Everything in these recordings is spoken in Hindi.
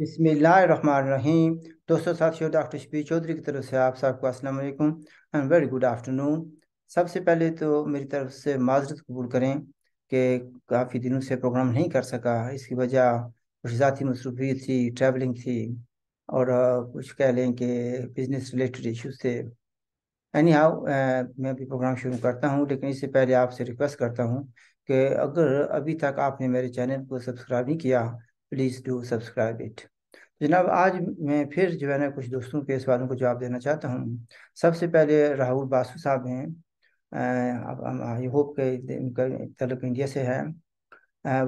बिसमीम दोस्तों साथ शो डॉक्टर शबीर चौधरी की तरफ से आप सबको अस्सलाम एंड वेरी गुड आफ्टरनून सबसे पहले तो मेरी तरफ से माजरत कबूल करें कि काफ़ी दिनों से प्रोग्राम नहीं कर सका इसकी वजह कुछ ज़ाती मसरूफी थी ट्रैवलिंग थी और कुछ कह लें कि बिज़नेस रिलेटेड इशूज़ थे एनी हाउ मैं भी प्रोग्राम शुरू करता हूँ लेकिन इससे पहले आपसे रिक्वेस्ट करता हूँ कि अगर अभी तक आपने मेरे चैनल को सब्सक्राइब नहीं किया प्लीज़ डू सब्सक्राइब इट जनाब आज मैं फिर जो है ना कुछ दोस्तों के सवालों को जवाब देना चाहता हूँ सबसे पहले राहुल बासु साहब हैं आई होप के तलक इंडिया से है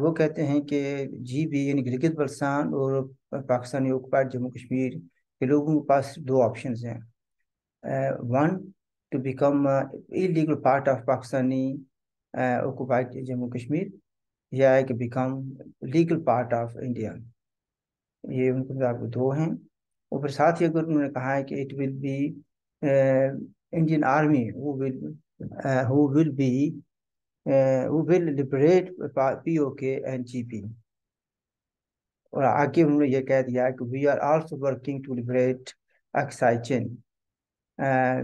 वो कहते हैं कि जी बी यानी गिलगित बल्सान और पाकिस्तानी ओकपाट जम्मू कश्मीर के लोगों के पास दो ऑप्शन हैं one to become illegal part of Pakistani occupied Jammu Kashmir या एक become legal part of India ये उनको आपको दो हैं और फिर साथ ही अगर उन्होंने कहा है कि it will be Indian army वो विल हु विल बी वो will liberate P O K and G P और आगे उन्होंने ये कह दिया कि we are also working to liberate Aksai Chin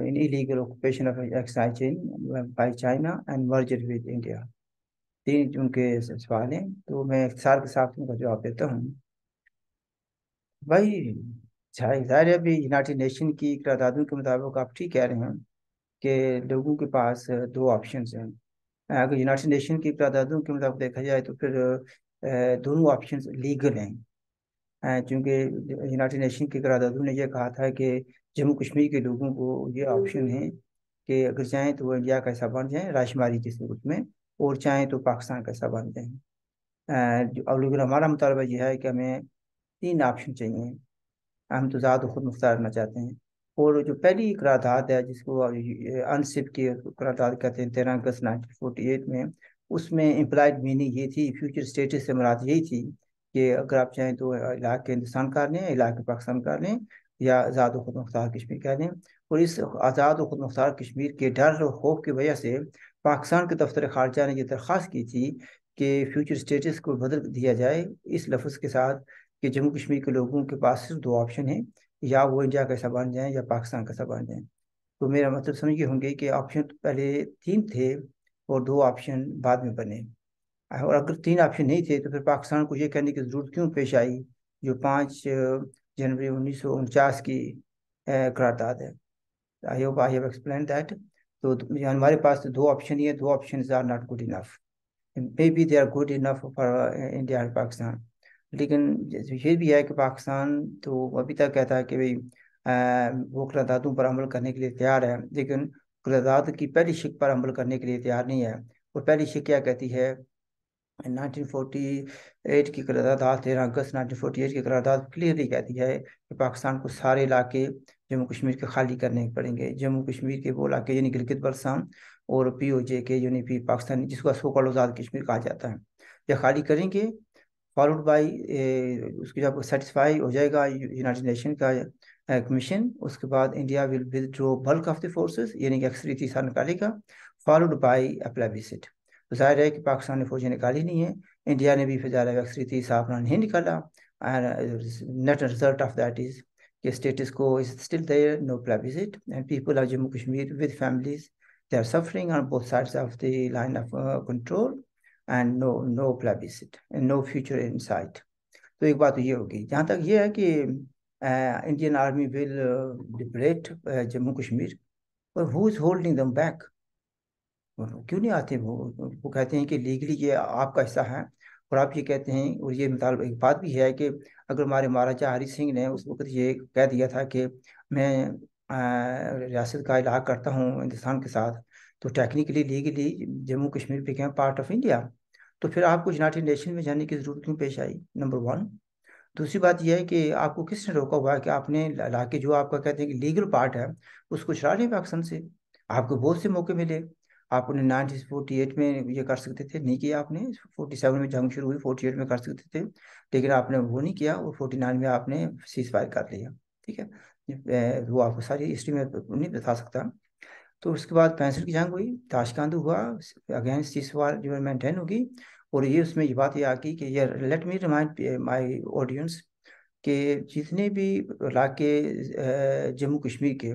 in illegal occupation of Aksai Chin by China and merger with India तीन उनके सवाल हैं तो मैं सार के साथ उनका जवाब देता हूँ भाई जाहिर है अभी यूनाइटेड नेशन की करारदादों के मुताबिक आप ठीक कह रहे हैं कि लोगों के पास दो ऑप्शन हैं अगर यूनाइटेड नेशन की करारदादों के मुताबिक देखा जाए तो फिर दोनों ऑप्शन लीगल हैं क्योंकि यूनाइटेड नेशन की करारदादों ने यह कहा था कि जम्मू कश्मीर के लोगों को ये ऑप्शन है कि अगर जाएँ तो वो इंडिया का हिस्सा बन जाए राजमारी की सूरत में और चाहें तो पाकिस्तान का हिस्सा बन जाएंगे और लेकिन हमारा मुतालबा यह है कि हमें तीन ऑप्शन चाहिए हम तो ज़्यादा खुद मुख्तार रहना चाहते हैं और जो पहली इकरादात है जिसको अनसिप की इकरादात कहते हैं तेरह अगस्त नाइनटीन फोर्टी एट में उसमें इम्प्लाइड मीनिंग ये थी फ्यूचर स्टेटस से मुराद यही थी कि अगर आप चाहें तो इलाके हिंदुस्तान का लें इलाके पाकिस्तान का लें या आज़ाद खुद मुख्तार कश्मीर कह दें और इस आज़ाद खुद मुख्तार कश्मीर के डर और खौफ की वजह से पाकिस्तान के दफ्तर खारजा ने यह दरख्वास्त की थी कि फ्यूचर स्टेटस को बदल दिया जाए इस लफ्ज़ के साथ कि जम्मू कश्मीर के लोगों के पास सिर्फ दो ऑप्शन हैं या वो इंडिया का हिस्सा बन जाएँ या पाकिस्तान का हिस्सा बन जाएँ तो मेरा मतलब समझिए होंगे कि ऑप्शन तो पहले तीन थे और दो ऑप्शन बाद में बने और अगर तीन ऑप्शन नहीं थे तो फिर पाकिस्तान को ये कहने की ज़रूरत क्यों पेश आई जो पाँच जनवरी उन्नीस की करारदाद है I hope I have explain that तो, तो हमारे पास तो दो ऑप्शन ही है दो option are not good enough maybe they are good enough for India and Pakistan लेकिन ये भी है कि पाकिस्तान तो अभी तक कहता है कि भाई वो करारदादों पर अमल करने के लिए तैयार है लेकिन करारदाद की पहली शिक पर अमल करने के लिए तैयार नहीं है और पहली शिक क्या कहती है 1948 की करारदाद तेरह अगस्त 1948 की करारदाद क्लियरली कहती है कि पाकिस्तान को सारे इलाके जम्मू कश्मीर के खाली करने पड़ेंगे जम्मू कश्मीर के वो इलाके यानी गिलगित बरसाम और पी ओ जे के यानी पी पाकिस्तानी जिसको सोकल आज़ाद कश्मीर कहा जाता है यह खाली करेंगे फॉलोड बाई उसके जब सेटिसफाई हो जाएगा यूनाइटेड नेशन का कमीशन उसके बाद India will withdraw bulk of the forces यानी कि अक्सर तीसरा निकालेगा फॉलोड बाई अप्लाबिसिट तो जाहिर है कि पाकिस्तान ने फौजें निकाली नहीं है इंडिया ने भी फिर फिजा वैक्सरी तीस साफना नहीं निकाला net result of that is के status quo is still there no plebiscite and people of Jammu Kashmir with families they are suffering on both sides of the line of control and no no no and no future in sight तो एक बात ये होगी जहाँ तक ये है कि इंडियन आर्मी विल डिपरेट जम्मू कश्मीर और who is holding them back क्यों नहीं आते वो वो कहते हैं कि लीगली ये आपका हिस्सा है और आप ये कहते हैं और ये मतलब एक बात भी है कि अगर हमारे महाराजा हरी सिंह ने उस वक्त ये कह दिया था कि मैं रियासत का इलाक करता हूँ हिंदुस्तान के साथ तो technically legally Jammu Kashmir became part of India तो फिर आपको यूनाइटेड नेशन में जाने की ज़रूरत क्यों पेश आई नंबर वन दूसरी बात यह है कि आपको किसने रोका हुआ है कि आपने इलाके जो आपका कहते हैं कि लीगल पार्ट है उसको छुड़ा लें पाकिस्तान से आपको बहुत से मौके मिले आप उन्हें नाइनटीन फोर्टी एट में ये कर सकते थे नहीं किया आपने फोर्टी सेवन में जंग शुरू हुई फोर्टी एट में कर सकते थे लेकिन आपने वो नहीं किया और फोर्टी नाइन में आपने सीज फायर कर लिया ठीक है वो आपको सारी हिस्ट्री में नहीं बता सकता तो उसके बाद पैंसठ की जंग हुई ताशकंद हुआ अगेन सीज फायर जो है होगी और ये उसमें ये बात ये आ गई कि ये let me remind my audience के जितने भी इलाके जम्मू कश्मीर के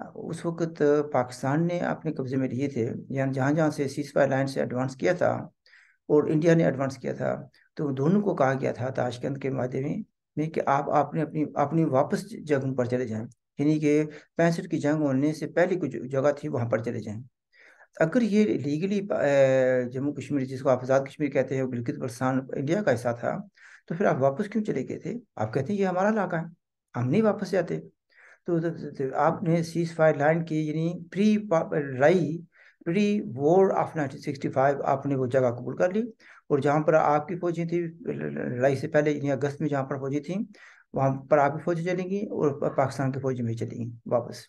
उस वक्त पाकिस्तान ने अपने कब्जे में लिए थे यानी जहाँ जहाँ से सीज फायर लाइन से एडवांस किया था और इंडिया ने एडवांस किया था तो दोनों को कहा गया था ताशकंद के माध्यम में कि आप आपने अपनी अपनी वापस जगह पर चले जाएं यानी कि पैंसठ की जंग होने से पहले कुछ जगह थी वहाँ पर चले जाएं अगर ये लीगली जम्मू कश्मीर जिसको आप आज़ाद कश्मीर कहते हैं गिलगित बल्सान इंडिया का हिस्सा था तो फिर आप वापस क्यों चले गए थे आप कहते हैं ये हमारा इलाका है हम नहीं वापस जाते तो, तो, तो, तो आपने सीज फायर लैंड की यानी प्री लड़ाई pre war of nineteen sixty five आपने वो जगह कबूल कर ली और जहाँ पर आपकी फौजें थी लड़ाई से पहले यानी अगस्त में जहाँ पर फौजी थी वहाँ पर आपकी फौजें चलेंगी और पाकिस्तान की फौजें भी चलेंगी वापस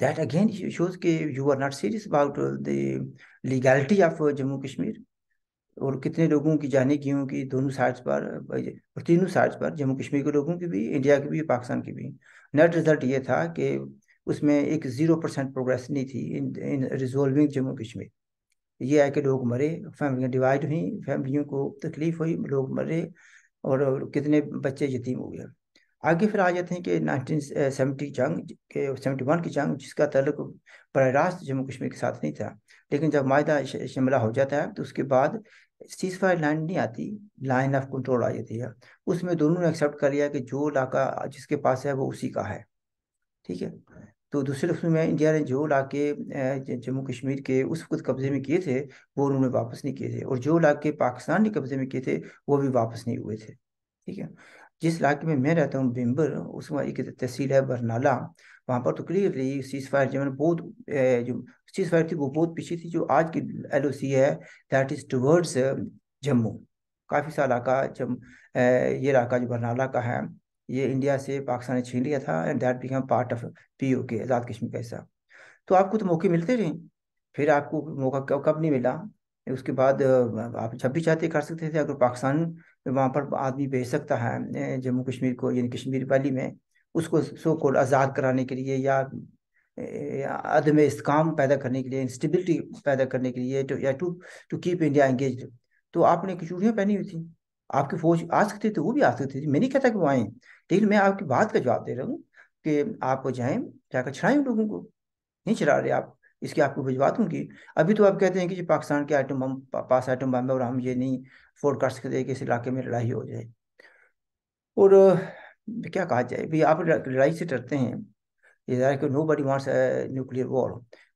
दैट अगेन शोज़ के you are not serious about the legality of Jammu Kashmir और कितने लोगों की जाने की हूँ दोनों साइड्स पर तीनों साइड्स पर जम्मू कश्मीर के लोगों की भी इंडिया की भी पाकिस्तान की भी नेट रिजल्ट ये था कि उसमें एक ज़ीरो परसेंट प्रोग्रेस नहीं थी in in resolving Jammu Kashmir ये है कि लोग मरे फैमिलियाँ डिवाइड हुई फैमिलियों को तकलीफ हुई लोग मरे और कितने बच्चे यतीम हो गए आगे फिर आ जाते हैं कि नाइनटीन सेवेंटी जंग के सेवेंटी वन की जंग जिसका तल्लक बर रास्त जम्मू कश्मीर के साथ नहीं था लेकिन जब माह शिमला हो जाता है तो उसके बाद सीजफायर लाइन नहीं आती लाइन ऑफ कंट्रोल आ जाती है उसमें दोनों ने एक्सेप्ट कर लिया कि जो इलाका जिसके पास है वो उसी का है ठीक है तो दूसरे लफ्ज में इंडिया ने जो इलाके जम्मू कश्मीर के उस वक्त कब्जे में किए थे वो उन्होंने वापस नहीं किए थे और जो इलाके पाकिस्तान ने कब्जे में किए थे वो भी वापस नहीं हुए थे ठीक है जिस इलाके में मैं रहता हूँ बिम्बर उसमें एक तहसील है बरनाला वहाँ पर तो क्लियरली सीज फायर जो बहुत जो सीज फायर थी वो बहुत पीछे थी जो आज की एल ओ सी है दैट इज़ टूवर्ड्स जम्मू काफ़ी सा इलाका जम ये इलाका जो बरनाला का है ये इंडिया से पाकिस्तान ने छीन लिया था and that become part of P O K Azad Kashmir का हिस्सा तो आपको तो मौके मिलते रहे फिर आपको मौका कब नहीं मिला उसके बाद आप जब भी चाहते कर सकते थे अगर पाकिस्तान वहाँ पर आदमी भेज सकता है जम्मू कश्मीर को यानी कश्मीर वैली में उसको सो को आज़ाद कराने के लिए या अदम इसकाम पैदा करने के लिए इंस्टेबिलिटी पैदा करने के लिए तो या to to keep India engage तो आपने चूड़ियाँ पहनी हुई थी आपकी फौज आ सकती थी वो भी आ सकती थी मैं नहीं कहता कि वो आए लेकिन मैं आपकी बात का जवाब दे रहा हूँ कि आपको जाएं जाकर छड़ाएं लोगों को नहीं छड़ा रहे आप इसकी आपको भिजवा दूंगी अभी तो आप कहते हैं कि पाकिस्तान के आइटम बम पास आइटम बम है और हम ये नहीं फोर्ड कर सकते कि इस इलाके में लड़ाई हो जाए और क्या कहा जाए भाई आप लड़ाई से डरते हैं nobody wants nuclear war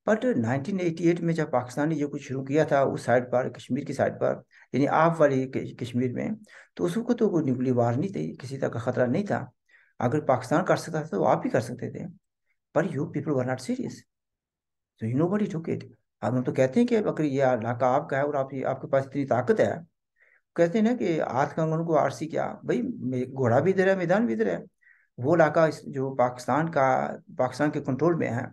but 1988 में जब पाकिस्तान ने जो कुछ शुरू किया था उस साइड पर कश्मीर की साइड पर यानी आप वाले कश्मीर में तो उसको तो कोई न्यूक्लियर वार नहीं थी किसी तरह का खतरा नहीं था अगर पाकिस्तान कर सकता था तो आप भी कर सकते थे पर you people were not serious तो you nobody took it अब हम तो कहते हैं कि अगर ये लाका आपका है और आप आपके पास इतनी ताकत है कहते हैं ना कि आठ कंगन को आरसी क्या भाई घोड़ा भी इधर है मैदान भी इधर है वो इलाका जो पाकिस्तान का पाकिस्तान के कंट्रोल में है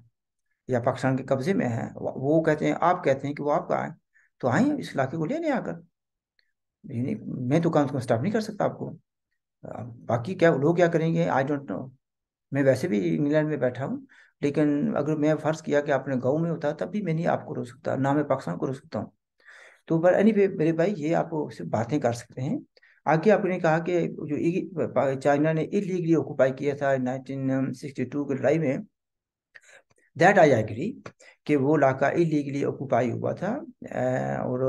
या पाकिस्तान के कब्जे में है वो कहते हैं आप कहते हैं कि वो आपका है तो आए इस इलाके को लेने आकर मैं तो कम से कम स्टाफ नहीं कर सकता आपको बाकी क्या लोग क्या करेंगे आई डोंट नो मैं वैसे भी इंग्लैंड में बैठा हूँ लेकिन अगर मैं फर्ज किया कि आपने गाँव में होता तब भी मैं नहीं आपको रो सकता ना मैं पाकिस्तान को रो सकता हूँ तो पर एनी anyway, मेरे भाई ये आप सिर्फ बातें कर सकते हैं आगे आपने कहा कि जो चाइना ने इलीगली ऑक्यूपाई किया था नाइनटीन सिक्सटी टू की लड़ाई में दैट आई एग्री कि वो इलाका इलीगली ऑक्यूपाई हुआ था और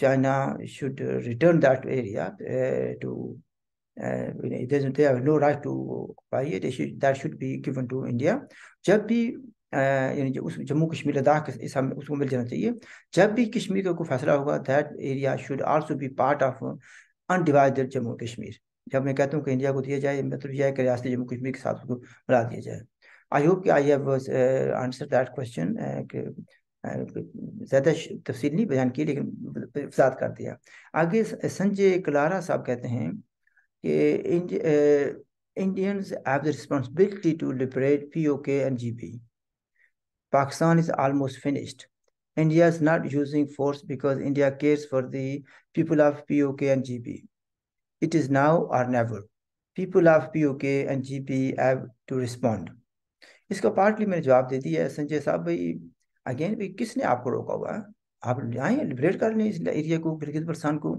China should return that area to Uh, it doesn't, they have no right to buy it. They should, that should be given to India. जब भी uh, यानी उस जम्मू कश्मीर लद्दाख इस हम उसको मिल जाना चाहिए जब भी कश्मीर का कोई फैसला होगा that area should also be part of undivided Jammu Kashmir जब मैं कहता हूँ कि इंडिया को दिया जाए मतलब यह है कि रियासत जम्मू कश्मीर के साथ उसको मिला दिया जाए आई होप uh, कि I have answer that question ज़्यादा तफसील नहीं बयान की लेकिन कर दिया आगे संजय कलारा साहब कहते हैं कि Indians have the responsibility to liberate POK and GB Pakistan is almost finished India is not using force because India cares for the people of POK and GB it is now or never people of POK and GB have to respond इसको पार्टली मैंने जवाब दे दिया संजय साहब भाई अगेन भाई किसने आपको रोका हुआ आप आए लिबरेट कर लें इस एरिया को गिरगित प्रस्थान को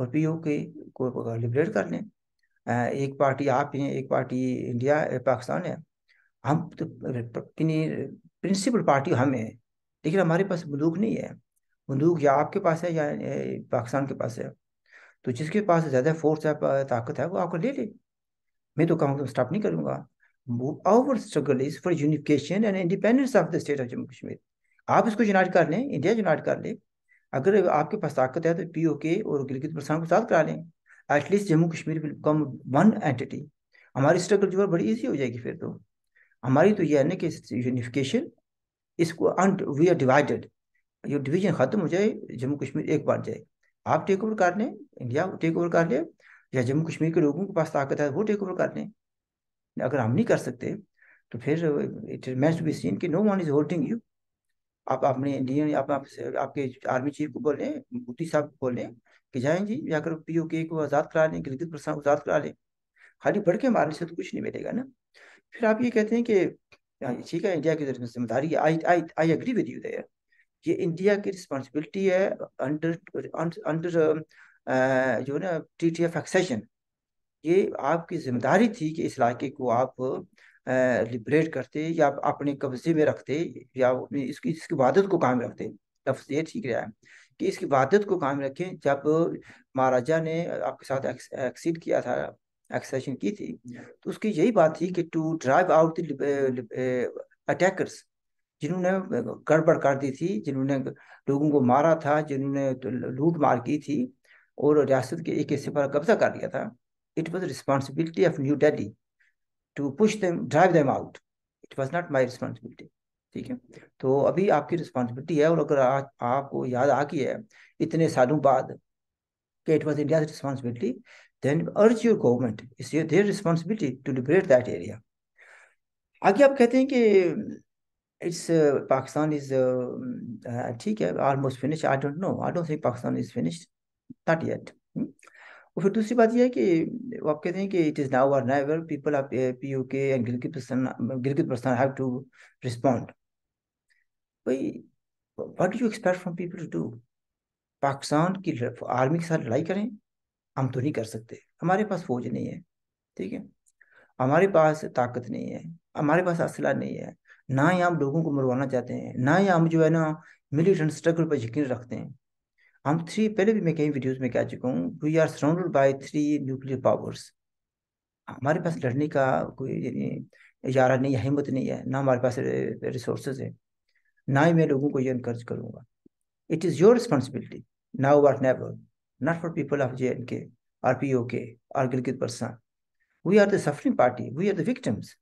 और पीओके को लिबरेट कर लें एक पार्टी आप हैं एक पार्टी इंडिया पाकिस्तान है हम तो प्रिंसिपल पार्टी हम हैं लेकिन हमारे पास बंदूक नहीं है बंदूक या आपके पास है या पाकिस्तान के पास है तो जिसके पास ज़्यादा फोर्स है ताकत है वो आपको ले ले मैं तो कहूँगा स्टॉप नहीं करूँगा our struggle is for unification and independence of the state of Jammu Kashmir आप इसको यूनाइट कर लें इंडिया यूनाइट कर ले अगर आपके पास ताकत है तो पी ओ के और गिलगित बल्सान को साथ करा लें at least Jammu Kashmir will become one entity हमारी स्ट्रगल जो है बड़ी ईजी हो जाएगी फिर तो हमारी तो ये है ना कि यूनिफिकेशन इसको अंट वी आर डिवाइडेड ये डिवीजन खत्म हो जाए जम्मू कश्मीर एक बार जाए आप टेक ओवर कर लें इंडिया टेक ओवर कर लें या जम्मू कश्मीर के लोगों के पास ताकत है वो टेक ओवर कर लें अगर हम नहीं कर सकते तो फिर इट मैच बी सीन कि no one is holding you आप अपने इंडियन आप, आप आपके आर्मी चीफ को बोले मोदी साहब को बोले कि जाए जी जाकर के को आज़ाद करा लें गिलगित प्रसाद को आज़ाद करा लें खाली बढ़ के मारने से तो कुछ नहीं मिलेगा ना फिर आप ये कहते हैं कि हाँ ठीक है इंडिया की जिम्मेदारी है I I I agree with you there ये इंडिया की रिस्पॉन्सिबिलिटी है अंडर अंडर जो है ना टी टी एफ एक्सेशन ये आपकी जिम्मेदारी थी कि इस इलाके को आप लिबरेट करते या अपने कब्जे में रखते या इसकी इसकी वादत को कायम रखते लफ्ज ये ठीक रहा है कि इसकी वादत को कायम रखें जब महाराजा ने आपके साथ एक्सीड किया था एक्सेशन की थी तो उसकी यही बात थी कि टू ड्राइव आउट अटैकर्स जिन्होंने गड़बड़ कर दी थी जिन्होंने लोगों को मारा था जिन्होंने लूट मार की थी और रियासत के एक हिस्से पर कब्जा कर लिया था it was responsibility of New Delhi to push them, drive them out it was not my responsibility ठीक है तो अभी आपकी रिस्पॉन्सिबिलिटी है और अगर आ, आपको याद आ गई है इतने सालों बाद कि it was India responsibility then urge your government is their responsibility to liberate that area आगे आप कहते हैं कि it's uh, Pakistan is uh, uh, ठीक है almost finish I don't know I don't think Pakistan is finish not yet और फिर दूसरी बात यह है कि वो आप कहते हैं कि इट इज़ नाउ और नेवर पीपल आप P U K and Gilgit person Gilgit person have to respond भाई what you expect from people to do Pakistan की आर्मी के साथ लड़ाई करें हम तो नहीं कर सकते हमारे पास फौज नहीं है ठीक है हमारे पास ताकत नहीं है हमारे पास असला नहीं है ना ही हम लोगों को मरवाना चाहते हैं ना ही हम जो है ना मिलिटेंट स्ट्रगल पर यकीन रखते हैं हम थ्री पहले भी मैं कई वीडियोस में कह चुका हूँ we are surrounded by three nuclear powers हमारे पास लड़ने का कोई इजारा नहीं है हिम्मत नहीं है ना हमारे पास रिसोर्स है ना ही मैं लोगों को ये इनकर्ज करूँगा it is your responsibility now or never not for people of J and K or P O K or Gilgit परसा we are the suffering party we are the victims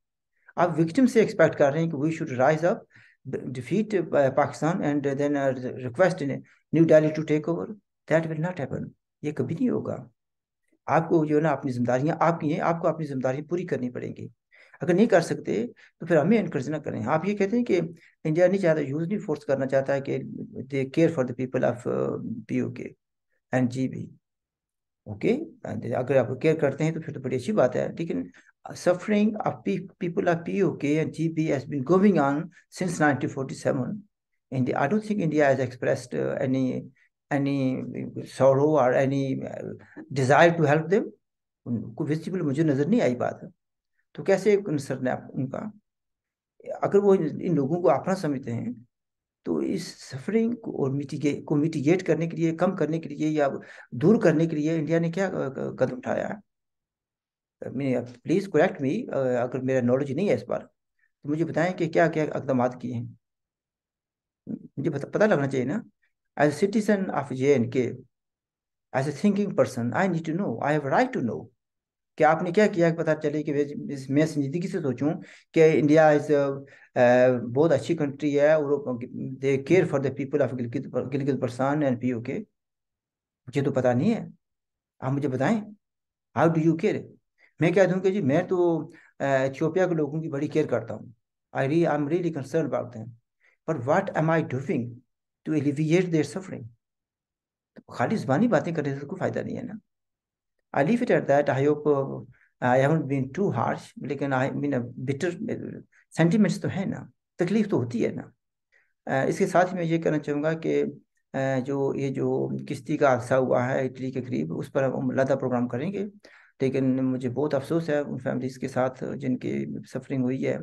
आप विक्टिम से एक्सपेक्ट कर रहे हैं कि we should rise up defeat uh, Pakistan and uh, then uh, request New Delhi to take over. That will not happen. ये कभी नहीं होगा आपको जो है ना अपनी जिम्मेदारियां आपकी हैं आपको अपनी जिम्मेदारियां पूरी करनी पड़ेंगी अगर नहीं कर सकते तो फिर हमें इनकर्ज ना करें आप ये कहते हैं कि इंडिया नहीं चाहता यूज नहीं फोर्स करना चाहता है कि they care for the people of P O K and G B okay अगर आप केयर करते हैं तो फिर तो बड़ी अच्छी बात है लेकिन suffering of pe- people of POK and GB has been going on since 1947. And the, I don't think India has expressed uh, any any sorrow or any desire to help them. उनको विजिबल मुझे नजर नहीं आई बात है तो कैसे सर ने आप उनका अगर वो इन लोगों को अपना समझते हैं तो इस सफरिंग को और मिटिगेट को मिटिगेट करने के लिए कम करने के लिए या दूर करने के लिए इंडिया ने क्या कदम उठाया है मैं प्लीज़ करेक्ट मी अगर मेरा नॉलेज नहीं है इस बार तो मुझे बताएं कि क्या क्या इकदाम किए हैं मुझे पता लगना चाहिए ना as a citizen of J and K as a thinking person I need to know I have right to know कि आपने क्या किया कि पता चले कि मैं संजीदगी से सोचूं कि इंडिया इज बहुत अच्छी कंट्री है और they care for the people of Gilgit Gilgit परसान एंड पी के मुझे तो पता नहीं है आप मुझे बताएं हाउ डू यू केयर मैं कह दूँ कि जी मैं तो इथियोपिया के लोगों की बड़ी केयर करता हूँ आई री I am really concern about them पर what am I doing to alleviate their suffering खाली जबानी बातें करने से तो कोई फ़ायदा नहीं है ना I leave it at that I hope I haven't been too harsh लेकिन आई मीन बिटर सेंटीमेंट्स तो है ना तकलीफ तो होती है ना इसके साथ ही मैं ये कहना चाहूँगा कि जो ये जो किश्ती का हादसा हुआ है इटली के करीब उस पर हम लदा प्रोग्राम करेंगे लेकिन मुझे बहुत अफसोस है उन फैमिलीज़ के साथ जिनकी सफरिंग हुई है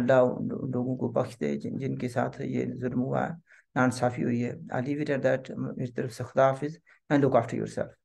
अल्लाह उन लोगों को बख्श दे जिन जिनके साथ ये जुर्म हुआ है नासाफ़ी हुई है I leave it at that मेरी तरफ से खुदा हाफिज़ and look after your self